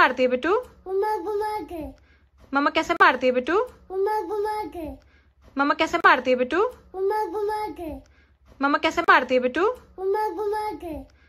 मारती है बेटू घुमा घुमा के मामा कैसे मारती है बेटू घुमा घुमा के मामा कैसे मारती है बेटू घुमा घुमा के मामा कैसे मारती है बेटू घुमा घुमा के